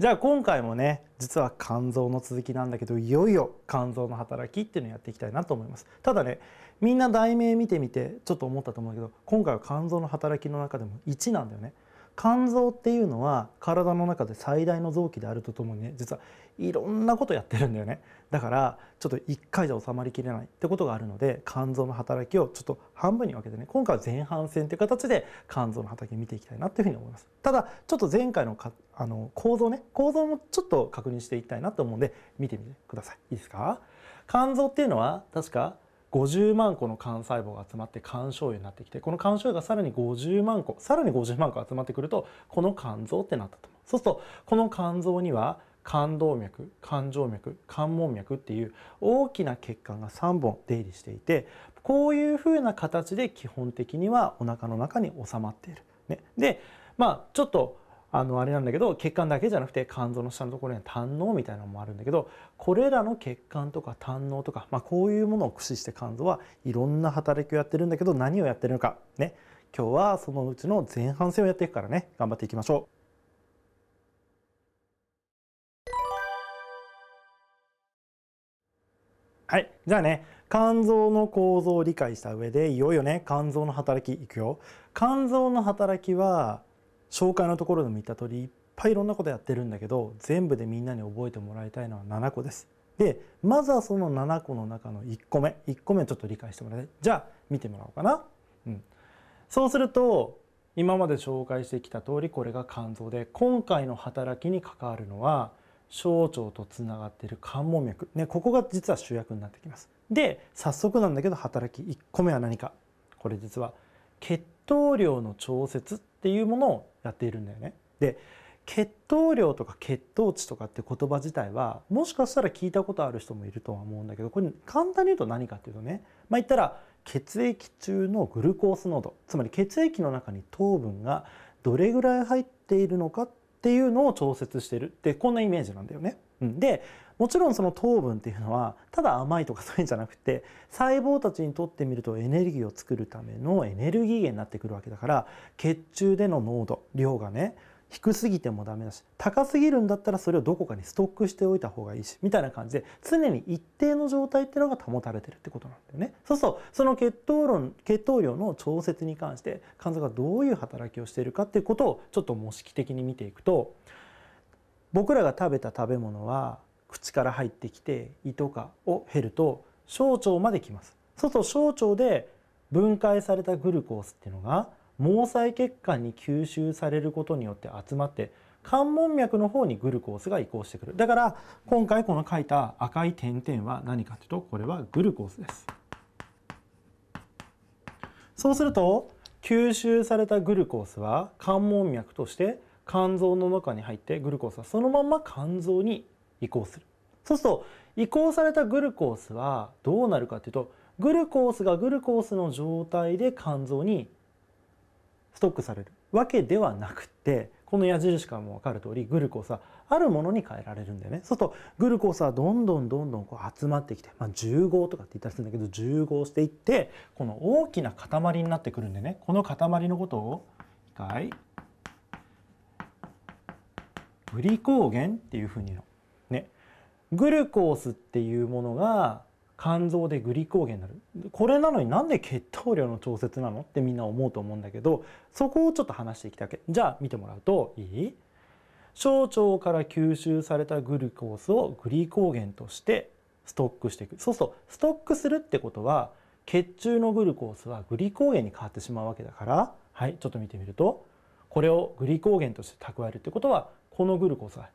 じゃあ今回もね実は肝臓の続きなんだけどいよいよ肝臓の働きっていうのをやっていきたいなと思いますただねみんな題名見てみてちょっと思ったと思うけど今回は肝臓の働きの中でも1なんだよね肝臓っていうのは体の中で最大の臓器であるとともにね実はいろんなことやってるんだよねだからちょっと1回じゃ収まりきれないってことがあるので肝臓の働きをちょっと半分に分けてね今回は前半戦という形で肝臓の働き見ていきたいなっていうふうに思いますただちょっと前回のかあの構造ね構造もちょっと確認していきたいなと思うんで見てみてくださいいいですか肝臓っていうのは確か50万個の幹細胞が集まって肝醤油になってきてこの肝醤油がさらに50万個さらに50万個集まってくるとこの肝臓ってなったと思うそうするとこの肝臓には肝動脈肝静脈肝門脈っていう大きな血管が3本出入りしていてこういうふうな形で基本的にはおなかの中に収まっている。ね、でまあちょっとあのあれなんだけど血管だけじゃなくて肝臓の下のところには胆のみたいなのもあるんだけどこれらの血管とか胆のとか、まあ、こういうものを駆使して肝臓はいろんな働きをやってるんだけど何をやってるのかね今日はそのうちの前半戦をやっていくからね頑張っていきましょう。はい、じゃあね肝臓の構造を理解した上でいよいよね肝臓の働きいくよ肝臓の働きは紹介のところでも言った通りいっぱいいろんなことやってるんだけど全部でみんなに覚えてもらいたいのは7個です。でまずはその7個の中の1個目1個目をちょっと理解してもらいたいじゃあ見てもらおうかな。うん、そうすると今まで紹介してきた通りこれが肝臓で今回の働きに関わるのは小腸とつながっている肝門脈、ね、ここが実は主役になってきます。で早速なんだけど働き1個目は何かこれ実は血糖量の調節っていうものをやっているんだよね。で血糖量とか血糖値とかって言葉自体はもしかしたら聞いたことある人もいるとは思うんだけどこれ簡単に言うと何かっていうとねまあ言ったら血液中のグルコース濃度つまり血液の中に糖分がどれぐらい入っているのかっていうのを調節してるってこんなイメージなんだよね。でもちろんその糖分っていうのはただ甘いとかそういうんじゃなくて細胞たちにとってみるとエネルギーを作るためのエネルギー源になってくるわけだから血中での濃度量がね低すぎてもダメだし高すぎるんだったらそれをどこかにストックしておいた方がいいしみたいな感じで常に一定の状態っていうのが保たれてるってことなんだよね。そうそうその血糖論血糖量の調節に関して肝臓がどういう働きをしているかっていうことをちょっと模式的に見ていくと僕らが食べた食べ物は口から入ってきて胃とかを減ると小腸まで来ます。そうすると小腸で分解されたグルコースっていうのが毛細血管に吸収されることによって集まって関門脈の方にグルコースが移行してくるだから今回この書いた赤い点々は何かというとこれはグルコースですそうすると吸収されたグルコースは関門脈として肝臓の中に入ってグルコースはそのまま肝臓に移行するそうすると移行されたグルコースはどうなるかというとグルコースがグルコースの状態で肝臓にストックされるわけではなくてこの矢印からも分かる通りグルコースはあるものに変えられるんだよね。そうするとグルコースはどんどんどんどんこう集まってきて、まあ、重合とかって言ったりするんだけど重合していってこの大きな塊になってくるんでねこの塊のことを一回グリコーゲンっていうふうに言うの。グルコースっていうものが肝臓でグリコーゲンになるこれなのになんで血糖量の調節なのってみんな思うと思うんだけどそこをちょっと話していきたいけじゃあ見てもらうといい小腸から吸収されたグルコースをグリコーゲンとしてストックしていくそうするとストックするってことは血中のグルコースはグリコーゲンに変わってしまうわけだからはいちょっと見てみるとこれをグリコーゲンとして蓄えるってことはこのグルコースは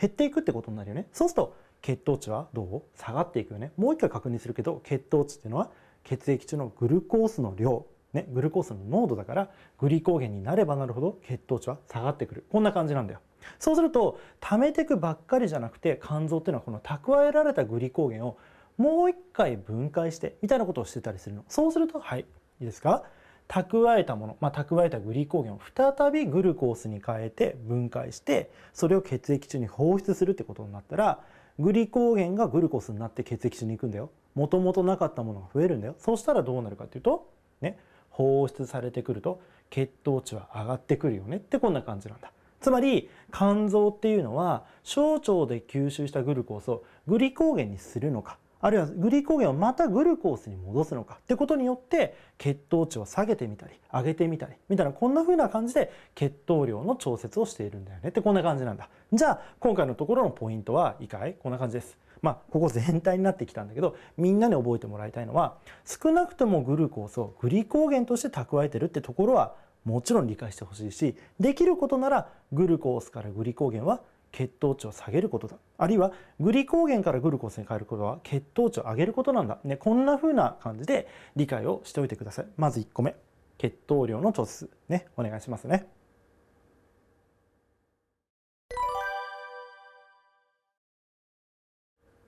減っていくってことになるよね。そうすると血糖値はどう下がっていくよね。もう一回確認するけど血糖値っていうのは血液中のグルコースの量、ね、グルコースの濃度だからグリコーゲンになればなるほど血糖値は下がってくる。こんな感じなんだよ。そうすると溜めてくばっかりじゃなくて肝臓っていうのはこの蓄えられたグリコーゲンをもう一回分解してみたいなことをしてたりするの。そうするとはいいいですか蓄えたもの、まあ、蓄えたグリコーゲンを再びグルコースに変えて分解してそれを血液中に放出するってことになったらグリコーゲンがグルコースになって血液中に行くんだよもともとなかったものが増えるんだよそうしたらどうなるかっていうとね放出されてくると血糖値は上がってくるよねってこんな感じなんだつまり肝臓っていうのは小腸で吸収したグルコースをグリコーゲンにするのかあるいはグリコーゲンをまたグルコースに戻すのかってことによって血糖値を下げてみたり上げてみたりみたいなこんな風な感じで血糖量の調節をしているんだよねってこんな感じなんだじゃあ今回のところのポイントはいいかいこんな感じですまあここ全体になってきたんだけどみんなに覚えてもらいたいのは少なくともグルコースをグリコーゲンとして蓄えてるってところはもちろん理解してほしいしできることならグルコースからグリコーゲンは血糖値を下げることだあるいはグリコーゲンからグルコースに変えることは血糖値を上げることなんだ、ね、こんな風な感じで理解をしておいてくださいまず1個目血糖量の調節ねお願いしますね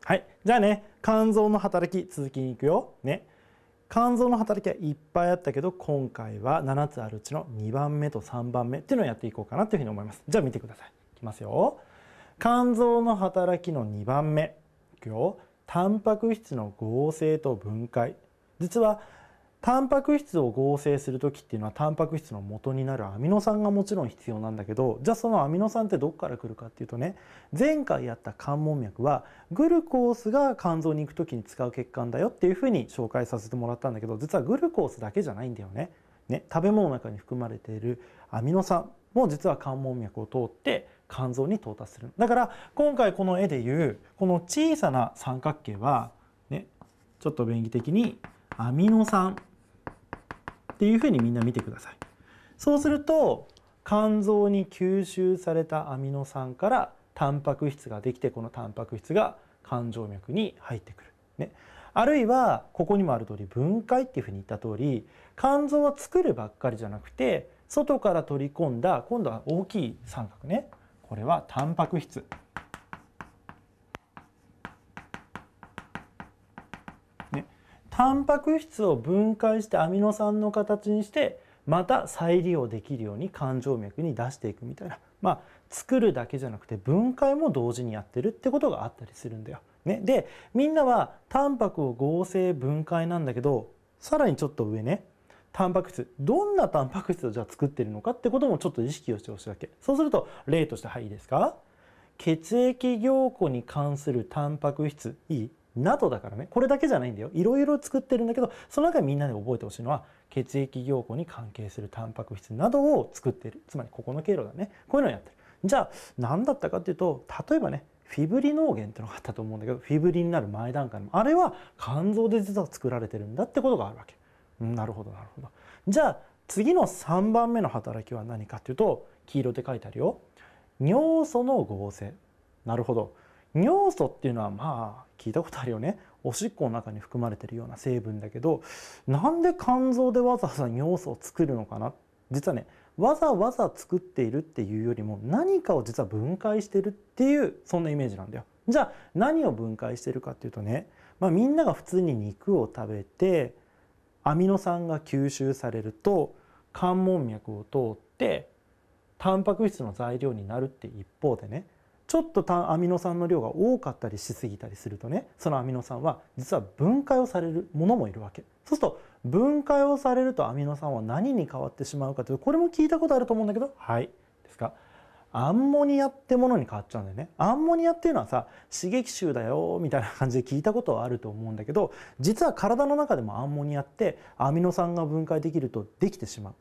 はいじゃあね肝臓の働き続きにいくよね肝臓の働きはいっぱいあったけど今回は7つあるうちの2番目と3番目っていうのをやっていこうかなというふうに思いますじゃあ見てくださいいきますよ肝臓の働きの2番目いくよタンパク質の合成と分解実はタンパク質を合成する時っていうのはタンパク質の元になるアミノ酸がもちろん必要なんだけどじゃあそのアミノ酸ってどっから来るかっていうとね前回やった肝門脈はグルコースが肝臓に行く時に使う血管だよっていうふうに紹介させてもらったんだけど実はグルコースだけじゃないんだよね。ね食べ物の中に含まれているアミノ酸も実は肝門脈を通って肝臓に到達するだから今回この絵でいうこの小さな三角形は、ね、ちょっと便宜的にアミノ酸っていうふうにみんな見てください。そうすると肝臓に吸収されたアミノ酸からタンパク質ができてこのタンパク質が肝静脈に入ってくる。ね、あるいはここにもある通り分解っていうふうに言った通り肝臓は作るばっかりじゃなくて外から取り込んだ今度は大きい三角ねこれはタンパク質ねタンパク質を分解してアミノ酸の形にしてまた再利用できるように冠状脈に出していくみたいなまあ作るだけじゃなくて分解も同時にやってるってことがあったりするんだよ。ね、でみんなはタンパクを合成分解なんだけどさらにちょっと上ねタンパク質どんなタンパク質をじゃあ作ってるのかってこともちょっと意識をしてほしいわけそうすると例としてはいいですか血液凝固に関するタンパク質いいなどだからねこれだけじゃないんだよいろいろ作ってるんだけどその中でみんなで覚えてほしいのは血液凝固に関係するタンパク質などを作ってるつまりここの経路だねこういうのをやってるじゃあ何だったかっていうと例えばねフィブリゲ源ってのがあったと思うんだけどフィブリになる前段階のあれは肝臓で実は作られてるんだってことがあるわけ。なるほどなるほどじゃあ次の3番目の働きは何かっていうと黄色で書いてあるよ尿素の合成なるほど尿素っていうのはまあ聞いたことあるよねおしっこの中に含まれてるような成分だけどなんで肝臓でわざわざ尿素を作るのかな実はねわざわざ作っているっていうよりも何かを実は分解してるっていうそんなイメージなんだよ。じゃあ何を分解してるかっていうとね、まあ、みんなが普通に肉を食べてアミノ酸が吸収されると関門脈を通ってタンパク質の材料になるって一方でねちょっとアミノ酸の量が多かったりしすぎたりするとねそのアミノ酸は実は分解をされるものもいるわけそうすると分解をされるとアミノ酸は何に変わってしまうかというこれも聞いたことあると思うんだけどはいですかアンモニアってものに変わっちゃうんだよねアンモニアっていうのはさ刺激臭だよみたいな感じで聞いたことはあると思うんだけど実は体の中でもアンモニアってアミノ酸が分解できるとできてしまう。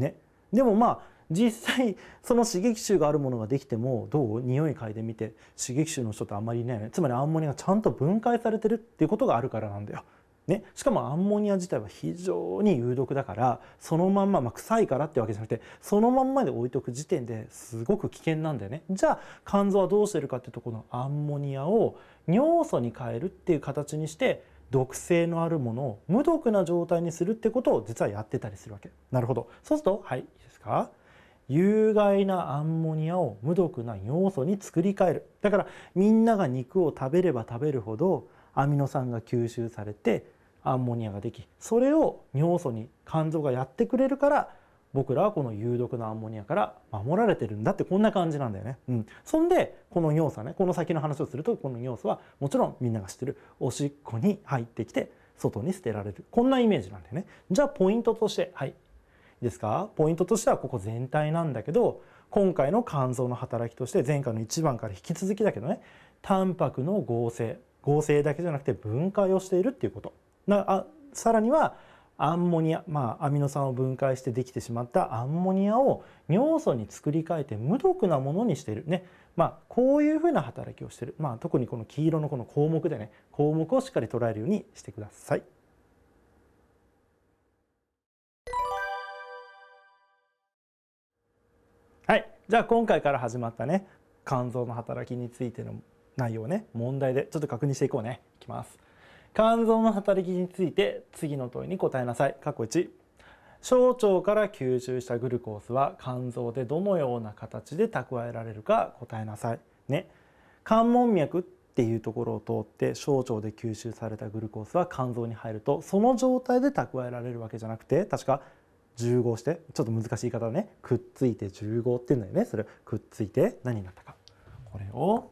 ね、でもまあ実際その刺激臭があるものができてもどう匂い嗅いでみて刺激臭の人ってあんまりいないよねつまりアンモニアがちゃんと分解されてるっていうことがあるからなんだよ。ね、しかもアンモニア自体は非常に有毒だからそのまんま、まあ、臭いからってわけじゃなくてそのまんまで置いとく時点ですごく危険なんだよね。じゃあ肝臓はどうしてるかっていうとこのアンモニアを尿素に変えるっていう形にして毒性のあるものを無毒な状態にするってことを実はやってたりするわけ。なるほど。そうするとはいいいですか有害なアンモニアを無毒な尿素に作り変える。だからみんなが肉を食べれば食べるほどアミノ酸が吸収されてアンモニアができそれを尿素に肝臓がやってくれるから僕らはこの有毒なアンモニアから守られてるんだってこんな感じなんだよね。うん、そんでこの尿素はねこの先の話をするとこの尿素はもちろんみんなが知ってるおしっこに入ってきて外に捨てられるこんなイメージなんだよね。じゃあポイントとしてはいですかポイントとしてはここ全体なんだけど今回の肝臓の働きとして前回の1番から引き続きだけどねタンパクの合成合成だけじゃなくて分解をしているっていうことなさらにはアンモニア、まあ、アミノ酸を分解してできてしまったアンモニアを尿素に作り変えて無毒なものにしているね、まあ、こういうふうな働きをしている、まあ、特にこの黄色のこの項目でね項目をしっかり捉えるようにしてください。はいじゃあ今回から始まったね肝臓の働きについての内容ね問題でちょっと確認していこうねいきます肝臓の働きについて次の問いに答えなさい括弧1小腸から吸収したグルコースは肝臓でどのような形で蓄えられるか答えなさいね肝門脈っていうところを通って小腸で吸収されたグルコースは肝臓に入るとその状態で蓄えられるわけじゃなくて確か重合してちょっと難しい言い方だねくっついて重合っていうんだよねそれくっついて何になったかこれを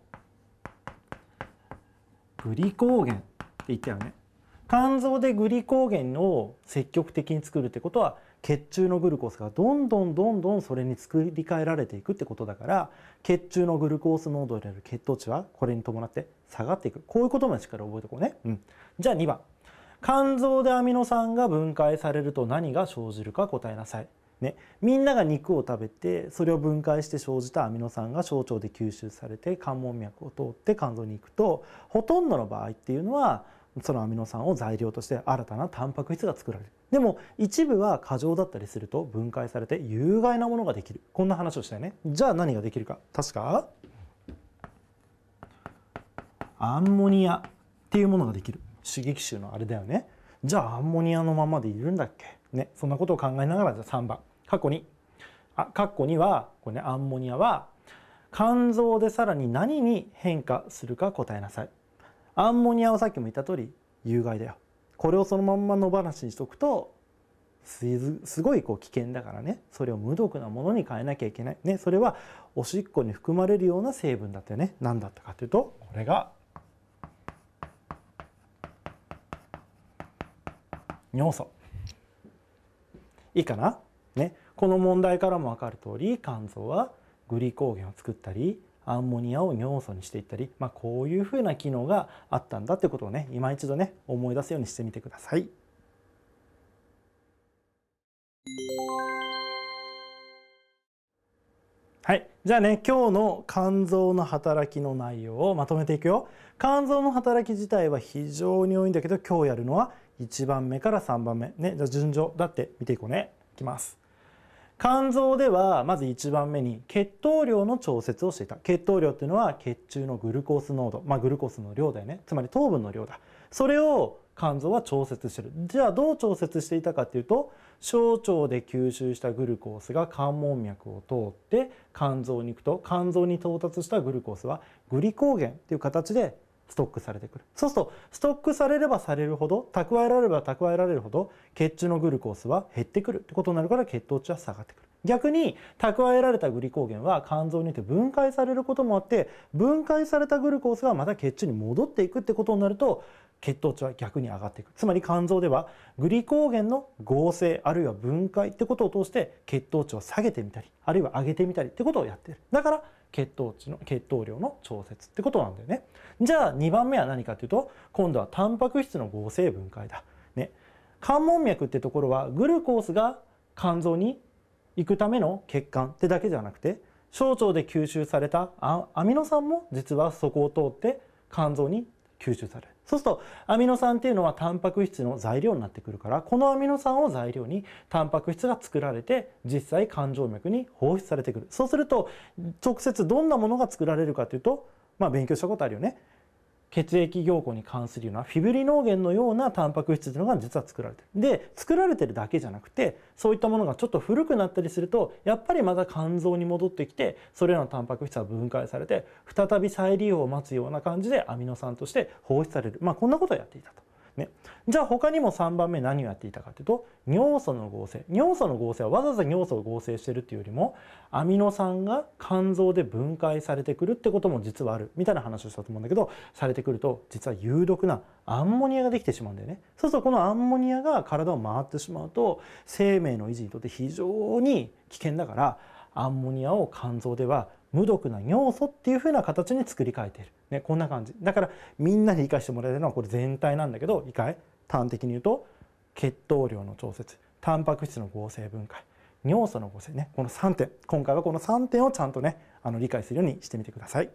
グリコーゲンって言ったよね肝臓でグリコーゲンを積極的に作るってことは血中のグルコースがどんどんどんどんそれに作り変えられていくってことだから血中のグルコース濃度である血糖値はこれに伴って下がっていくこういうこともしっかり覚えておこうね、うん、じゃあ2番肝臓でアミノ酸が分解されると何が生じるか答えなさいね、みんなが肉を食べてそれを分解して生じたアミノ酸が小腸で吸収されて肝門脈を通って肝臓に行くとほとんどの場合っていうのはそのアミノ酸を材料として新たなタンパク質が作られるでも一部は過剰だったりすると分解されて有害なものができるこんな話をしたよねじゃあ何ができるか確かアンモニアっていうものができる刺激臭のあれだよねじゃあアンモニアのままでいるんだっけねそんなことを考えながらじゃあ3番過去にあ過去にはこれ、ね、アンモニアは肝臓でさらに何に変化するか答えなさいアンモニアはさっきも言った通り有害だよこれをそのまんま野放しにしとくとすごいこう危険だからねそれを無毒なものに変えなきゃいけない、ね、それはおしっこに含まれるような成分だったよね何だったかというとこれが尿素いいかなね、この問題からも分かる通り肝臓はグリコーゲンを作ったりアンモニアを尿素にしていったり、まあ、こういうふうな機能があったんだってことをね今一度ね思い出すようにしてみてください。はい。じゃあね、今日の肝臓の働きの内容をまとめていくよ。肝臓の働き自体は非常に多いんだけど、今日やるのは1番目から3番目。ね、じゃあ順序だって見ていこうね。いきます。肝臓ではまず1番目に血糖量の調節をしていた血糖量っていうのは血中のグルコース濃度まあグルコースの量だよねつまり糖分の量だそれを肝臓は調節してるじゃあどう調節していたかっていうと小腸で吸収したグルコースが肝門脈を通って肝臓に行くと肝臓に到達したグルコースはグリコーゲンっていう形でストックされてくるそうするとストックされればされるほど蓄えられれば蓄えられるほど血中のグルコースは減ってくるってことになるから血糖値は下がってくる逆に蓄えられたグリコーゲンは肝臓によって分解されることもあって分解されたグルコースがまた血中に戻っていくってことになると血糖値は逆に上がっていくつまり肝臓ではグリコーゲンの合成あるいは分解ってことを通して血糖値を下げてみたりあるいは上げてみたりってことをやってるだから血糖値の血糖量の調節ってことなんだよね。じゃあ2番目は何かっていうと今度はタンパク質の合成分解だ。ね。肝門脈ってところはグルコースが肝臓に行くための血管ってだけじゃなくて小腸で吸収されたアミノ酸も実はそこを通って肝臓に吸収されるそうするとアミノ酸っていうのはタンパク質の材料になってくるからこのアミノ酸を材料にタンパク質が作られて実際肝静脈に放出されてくるそうすると直接どんなものが作られるかというとまあ勉強したことあるよね血液凝固に関するようなフィブリノーゲンのようなタンパク質というのが実は作られてる。で、作られてるだけじゃなくて、そういったものがちょっと古くなったりすると、やっぱりまた肝臓に戻ってきて、それらのタンパク質は分解されて、再び再利用を待つような感じでアミノ酸として放出される。まあこんなことをやっていたと。ね、じゃあ他にも3番目何をやっていたかというと尿素の合成尿素の合成はわざわざ尿素を合成してるっていうよりもアミノ酸が肝臓で分解されてくるってことも実はあるみたいな話をしたと思うんだけどされてくると実は有毒なアンモニアができてしまうんだよねそうするとこのアンモニアが体を回ってしまうと生命の維持にとって非常に危険だからアンモニアを肝臓では無毒な尿素っていう風な形に作り変えている、ね、こんな感じだからみんなに理解してもらえるのはこれ全体なんだけど理解端的に言うと血糖量の調節タンパク質の合成分解尿素の合成ねこの3点今回はこの3点をちゃんとねあの理解するようにしてみてください。